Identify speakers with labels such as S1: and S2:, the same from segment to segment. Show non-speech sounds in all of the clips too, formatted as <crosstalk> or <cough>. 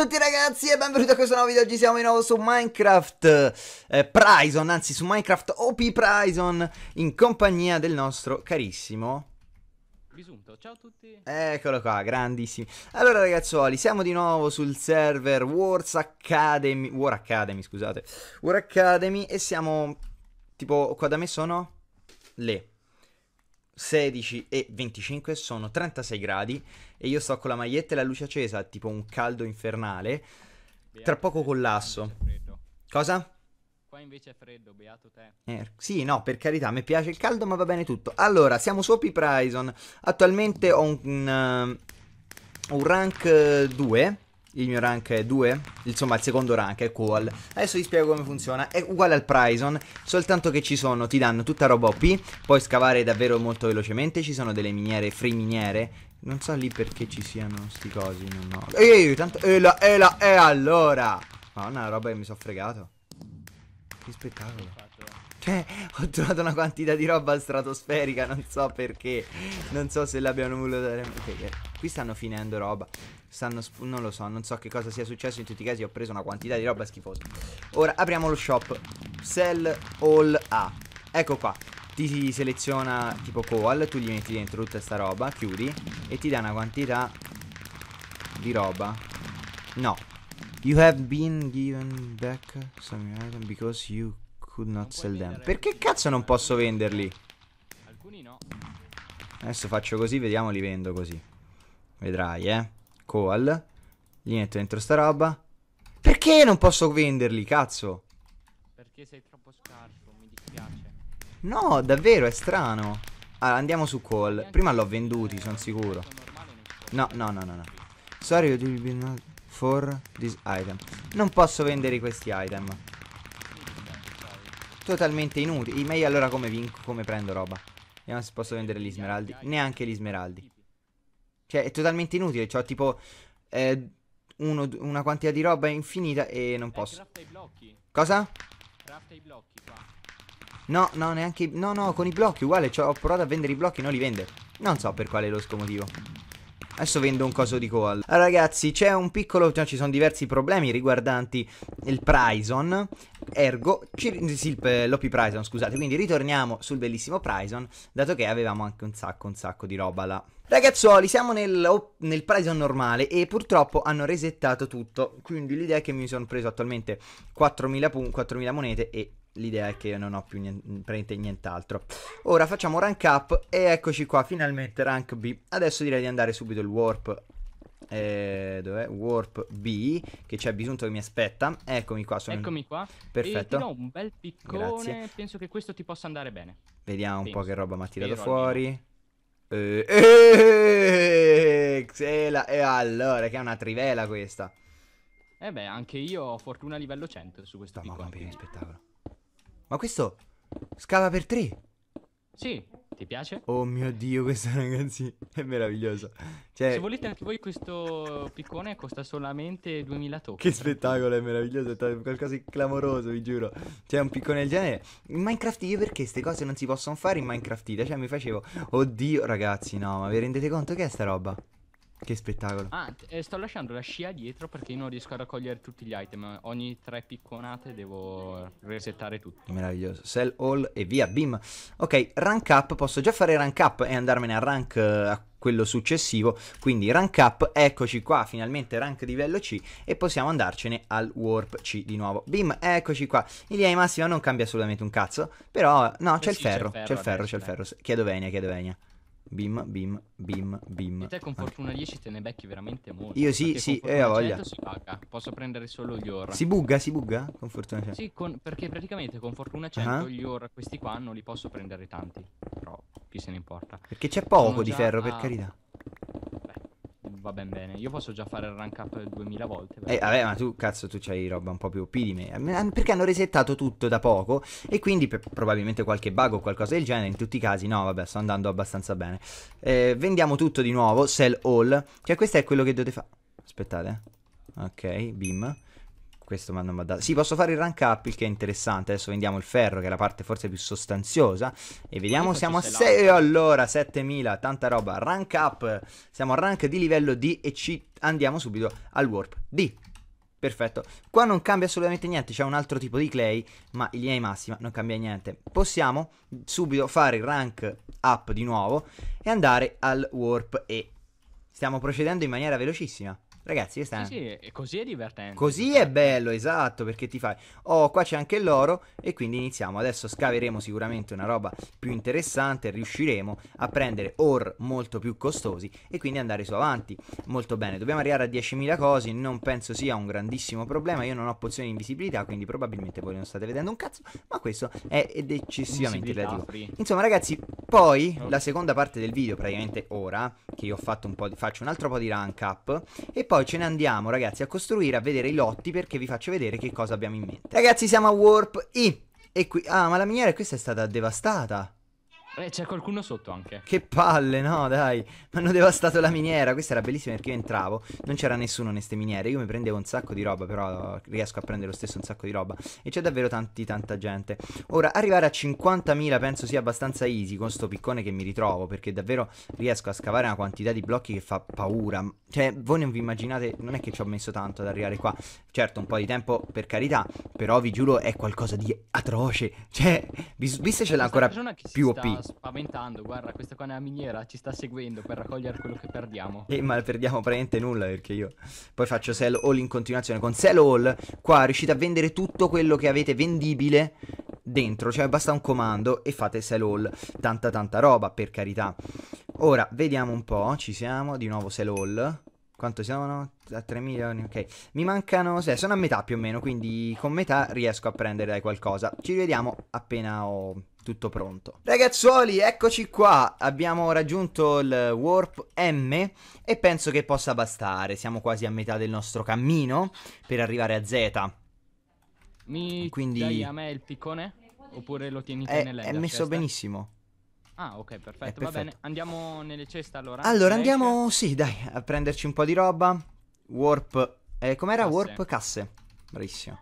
S1: a tutti ragazzi e benvenuti a questo nuovo video, oggi siamo di nuovo su Minecraft eh, Prison, anzi su Minecraft OP Prison in compagnia del nostro carissimo Bisunto, ciao a tutti Eccolo qua, grandissimi Allora ragazzuoli, siamo di nuovo sul server Wars Academy, War Academy scusate War Academy e siamo tipo, qua da me sono le 16 e 25 sono 36 gradi e io sto con la maglietta e la luce accesa, tipo un caldo infernale. Tra poco collasso. Cosa?
S2: Qua invece è freddo, beato
S1: te. Eh, sì, no, per carità, mi piace il caldo, ma va bene tutto. Allora, siamo su Opie Prison. Attualmente ho un, un, um, un rank 2 eh, il mio rank è 2, insomma il secondo rank è Qual. Adesso vi spiego come funziona, è uguale al Prison, soltanto che ci sono, ti danno tutta roba OP, puoi scavare davvero molto velocemente, ci sono delle miniere, free miniere, non so lì perché ci siano sti cosi, non ho... Ehi, tanto... E la, e la, e allora! Madonna, la roba che mi sono fregato. Che spettacolo. Cioè, ho trovato una quantità di roba stratosferica, non so perché. Non so se l'abbiano voluto dare. Ok, eh, qui stanno finendo roba stanno non lo so, non so che cosa sia successo, in tutti i casi ho preso una quantità di roba schifosa. Ora apriamo lo shop, sell all A. Ecco qua, ti seleziona tipo coal, tu gli metti dentro tutta sta roba, chiudi e ti dà una quantità di roba. No. You have been given back some items because you could not sell them. Perché cazzo non posso venderli? Alcuni no. Adesso faccio così, vediamo li vendo così. Vedrai, eh. Coal. Gli metto dentro sta roba. Perché non posso venderli, cazzo?
S2: Perché sei troppo scarso, mi dispiace.
S1: No, davvero, è strano. Allora, andiamo su Coal. Prima l'ho venduti, sono sicuro. No, no, no, no, no. Sorry, you will not for this item. Non posso vendere questi item. Totalmente inutili. Meglio allora come, come prendo roba. Vediamo se posso vendere gli smeraldi. Neanche gli smeraldi. Cioè, è totalmente inutile. Cioè, tipo, eh, uno, una quantità di roba infinita e non eh, posso. Eh, Cosa? No, no, neanche... No, no, con i blocchi uguale. Cioè, ho provato a vendere i blocchi, non li vende. Non so per quale losco motivo. Adesso vendo un coso di coal. Allora, ragazzi, c'è un piccolo... Cioè, ci sono diversi problemi riguardanti il Prison. Ergo, sì, eh, l'OP Prison, scusate, quindi ritorniamo sul bellissimo Prison, dato che avevamo anche un sacco, un sacco di roba là. Ragazzuoli, siamo nel, nel Prison normale e purtroppo hanno resettato tutto, quindi l'idea è che mi sono preso attualmente 4000, 4000 monete e l'idea è che non ho più niente, nient'altro. Ora facciamo rank up e eccoci qua, finalmente rank B. Adesso direi di andare subito il warp eh, dov'è? Warp B, che c'è Bisunto che mi aspetta. Eccomi qua, sono... Eccomi qua. Perfetto. E un bel
S2: piccone, Grazie. penso che questo ti possa andare bene.
S1: Vediamo penso. un po' che roba mi ha tirato Spero fuori. Almeno. Eh, eh, e allora, che è una trivela questa.
S2: Eh beh, anche io ho fortuna a livello 100 su questo no, Mamma mia, spettacolo.
S1: Ma questo scava per 3.
S2: Sì, ti piace?
S1: Oh mio dio, questa <laughs> ragazzi è meravigliosa. Cioè... Se volete
S2: anche voi questo piccone costa solamente 2000 tocchi. Che
S1: spettacolo, è meraviglioso, è qualcosa di clamoroso, vi giuro. Cioè un piccone del genere. In Minecraft io perché queste cose non si possono fare in Minecraft? Cioè mi facevo, oddio ragazzi, no, ma vi rendete conto che è sta roba? Che spettacolo.
S2: Ah, eh, sto lasciando la scia dietro perché io non riesco a raccogliere tutti gli item. Ogni tre picconate devo resettare tutto.
S1: Meraviglioso. Sell all e via, bim. Ok, rank up. Posso già fare rank up e andarmene a rank eh, a quello successivo. Quindi rank up, eccoci qua, finalmente rank livello C e possiamo andarcene al warp C di nuovo. Bim, eccoci qua. In linea DI massima non cambia assolutamente un cazzo, però no, eh c'è, eh il, ferro, c'è il ferro, c'è il ferro, c'è il ferro. Chiedo venia, chiedo venia. Bim, bim, bim, bim. E te con fortuna 10 te ne
S2: becchi veramente molto. Io sì, sì, e eh, ho voglia. Si paga. Posso prendere solo gli ora. Si bugga,
S1: si bugga con fortuna 100. Sì,
S2: con, perché praticamente con fortuna 100 uh -huh. gli ora questi qua non li posso prendere tanti. Però chi se ne importa. Perché c'è poco di ferro, a... per carità va ben bene. Io posso già fare il rank up 2000 volte.
S1: Eh, vabbè, ma tu, cazzo, tu c'hai roba un po' più OP di me. Perché hanno resettato tutto da poco. E quindi per, probabilmente qualche bug o qualcosa del genere. In tutti i casi, no, vabbè, sto andando abbastanza bene. Eh, vendiamo tutto di nuovo. Sell all. Cioè, questo è quello che dovete fare. Aspettate. Eh. Ok, bim questo mi hanno mandato. Sì, posso fare il rank up, il che è interessante. Adesso vendiamo il ferro, che è la parte forse più sostanziosa. E vediamo, siamo a 6. Allora, 7000, tanta roba. Rank up, siamo a rank di livello D e ci andiamo subito al warp D. Perfetto. Qua non cambia assolutamente niente, c'è un altro tipo di clay, ma in linea di massima non cambia niente. Possiamo subito fare il rank up di nuovo e andare al warp E. Stiamo procedendo in maniera velocissima. Ragazzi, questa...
S2: Sì, sì, così è divertente. Così
S1: è bello, esatto, perché ti fai... Oh, qua c'è anche l'oro e quindi iniziamo. Adesso scaveremo sicuramente una roba più interessante, riusciremo a prendere or molto più costosi e quindi andare su avanti. Molto bene, dobbiamo arrivare a 10.000 cose, non penso sia un grandissimo problema. Io non ho pozioni di invisibilità, quindi probabilmente voi non state vedendo un cazzo, ma questo è ed eccessivamente relativo. Insomma, ragazzi, poi oh. la seconda parte del video, praticamente ora, che io ho fatto un po' di... faccio un altro po' di rank up e poi ce ne andiamo ragazzi a costruire, a vedere i lotti perché vi faccio vedere che cosa abbiamo in mente. Ragazzi siamo a Warp I e qui... Ah ma la miniera questa è stata devastata.
S2: Eh, c'è qualcuno sotto anche.
S1: Che palle, no, dai. Mi hanno devastato la miniera. Questa era bellissima perché io entravo. Non c'era nessuno in queste miniere. Io mi prendevo un sacco di roba, però riesco a prendere lo stesso un sacco di roba. E c'è davvero tanti, tanta gente. Ora, arrivare a 50.000 penso sia abbastanza easy con sto piccone che mi ritrovo. Perché davvero riesco a scavare una quantità di blocchi che fa paura. Cioè, voi non vi immaginate, non è che ci ho messo tanto ad arrivare qua. Certo, un po' di tempo per carità. Però vi giuro, è qualcosa di atroce. Cioè, vi, visto ce l'ha ancora più OP
S2: spaventando, guarda, questa qua nella miniera ci sta seguendo per raccogliere quello che perdiamo. E
S1: ma perdiamo praticamente nulla perché io poi faccio sell all in continuazione. Con sell all qua riuscite a vendere tutto quello che avete vendibile dentro, cioè basta un comando e fate sell all, tanta tanta roba per carità. Ora, vediamo un po', ci siamo, di nuovo sell all. Quanto siamo? A 3 milioni, ok. Mi mancano, sì, sono a metà più o meno, quindi con metà riesco a prendere qualcosa. Ci rivediamo appena ho tutto pronto. Ragazzuoli, eccoci qua, abbiamo raggiunto il warp M e penso che possa bastare, siamo quasi a metà del nostro cammino per arrivare a Z. Mi Quindi... dai a
S2: me il piccone? Oppure lo tieni te eh, nell'enda? È messo cesta? benissimo. Ah, ok, perfetto, perfetto, va bene. Andiamo nelle ceste allora. Allora, andiamo,
S1: esce. sì, dai, a prenderci un po' di roba. Warp, eh, com'era? Warp casse. Bravissimo.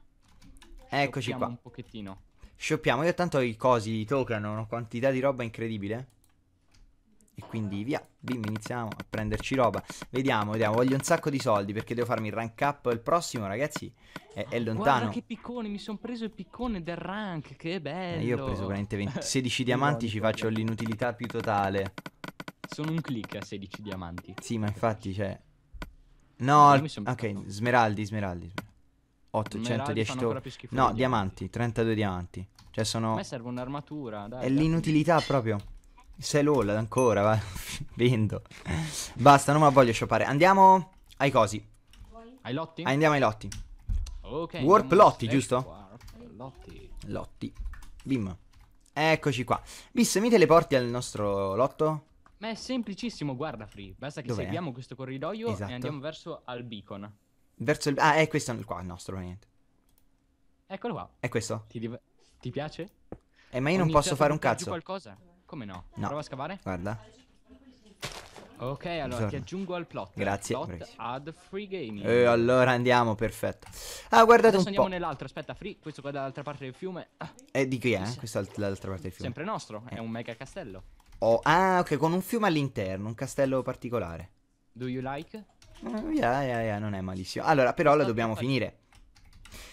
S1: Eccoci qua. un
S2: pochettino.
S1: Shoppiamo. Io tanto i cosi, i token, una quantità di roba incredibile. E quindi via, bim, iniziamo a prenderci roba. Vediamo, vediamo, voglio un sacco di soldi perché devo farmi il rank up il prossimo, ragazzi. È, è lontano. Guarda che
S2: piccone, mi sono preso il piccone del rank, che bello. Eh, io ho preso veramente 20, 16 <laughs> diamanti, ci
S1: faccio l'inutilità più totale. Sono un click a 16 diamanti. Sì, ma infatti, cioè... No, ok, smeraldi, smeraldi. smeraldi. 810 toro. No, diamanti, 32 diamanti. Cioè sono... A me
S2: serve un'armatura, dai. È dai.
S1: l'inutilità proprio. Sei LOL ancora, va. <laughs> Vendo. Basta, non me voglio shoppare. Andiamo ai cosi.
S2: Ai lotti? Ah, andiamo ai
S1: lotti. Ok. Warp lotti, giusto? Ecco
S2: warp lotti.
S1: Lotti. Bim. Eccoci qua. Bis, mi teleporti al nostro lotto?
S2: Ma è semplicissimo, guarda Free. Basta che Dov'è? seguiamo questo corridoio esatto. e andiamo verso al beacon.
S1: Verso il... Ah, è questo qua il nostro, ovviamente. Eccolo qua. È questo? Ti, div... Ti piace? Eh, ma io Ho non posso fare un cazzo.
S2: qualcosa? Come no? no? Prova a scavare. Guarda. Ok, allora Buongiorno. ti aggiungo al plot. Grazie. Plot bravissimo. free gaming. E eh,
S1: allora andiamo, perfetto.
S2: Ah, guardate Adesso un andiamo po'. andiamo nell'altro, aspetta, free, questo qua dall'altra parte del fiume. Ah.
S1: Eh, è di qui, eh? Sì. Questa è l'altra parte del fiume. Sempre nostro,
S2: eh. è un mega castello.
S1: Oh, ah, ok, con un fiume all'interno, un castello particolare. Do you
S2: like? Uh, yeah,
S1: yeah, yeah, non è malissimo. Allora, però la dobbiamo finire.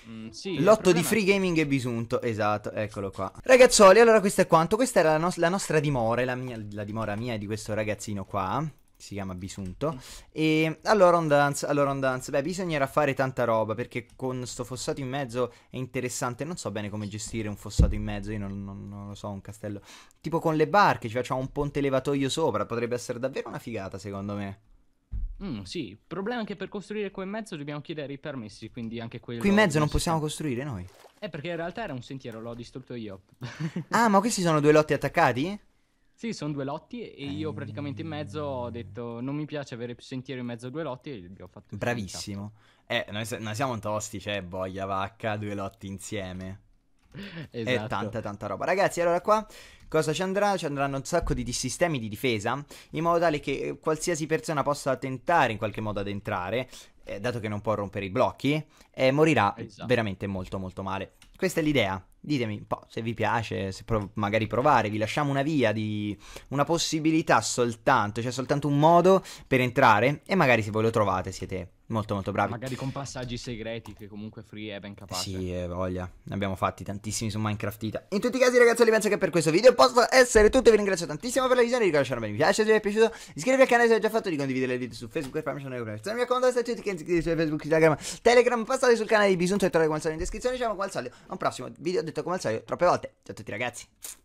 S2: Mm, sì, Lotto di free
S1: gaming e bisunto, esatto, eccolo qua. Ragazzoli, allora questo è quanto. Questa era la, no la nostra dimora, la, mia, la dimora mia di questo ragazzino qua si chiama Bisunto. E allora on dance, allora on dance, beh, bisognerà fare tanta roba perché con sto fossato in mezzo è interessante. Non so bene come gestire un fossato in mezzo, io non, non, non lo so, un castello. Tipo con le barche, ci facciamo un ponte levatoio sopra, potrebbe essere davvero una figata secondo me.
S2: Mm, sì, il problema è che per costruire qua in mezzo dobbiamo chiedere i permessi, quindi anche quello... Qui in mezzo
S1: non possiamo costruire noi?
S2: Eh, perché in realtà era un sentiero, l'ho distrutto io.
S1: <laughs> ah, ma questi sono due lotti attaccati?
S2: Sì, sono due lotti e io ehm. praticamente in mezzo ho detto non mi piace avere sentiero in mezzo a due lotti e gli ho fatti. Bravissimo. Eh, noi,
S1: noi, siamo tosti, cioè, boia, vacca, due lotti insieme.
S2: <laughs> esatto. e tanta tanta
S1: roba. Ragazzi, allora qua cosa ci andrà? Ci andranno un sacco di, sistemi di difesa in modo tale che eh, qualsiasi persona possa tentare in qualche modo ad entrare, eh, dato che non può rompere i blocchi, eh, morirà esatto. veramente molto molto male. Questa è l'idea. Ditemi un po' se vi piace, se prov- magari provare, vi lasciamo una via di una possibilità soltanto, cioè soltanto un modo per entrare e magari se voi lo trovate siete Molto molto bravi. Magari con
S2: passaggi segreti che comunque Free è ben
S1: capace. Sì, eh, voglia. Ne abbiamo fatti tantissimi su Minecraft Ita. In tutti i casi ragazzi, io penso che per questo video possa essere tutto. Vi ringrazio tantissimo per la visione, ricordo lasciare un bel mi piace se vi è piaciuto. Iscrivetevi al canale se l'avete già fatto, di condividere le video su Facebook e farmi un like. Se non mi accomodo, state tutti i iscrivetevi su Facebook, Instagram, Telegram, passate sul canale di Bisunto e trovate come al solito in descrizione. Ci vediamo come al solito un prossimo video, detto come al solito troppe volte. Ciao a tutti ragazzi.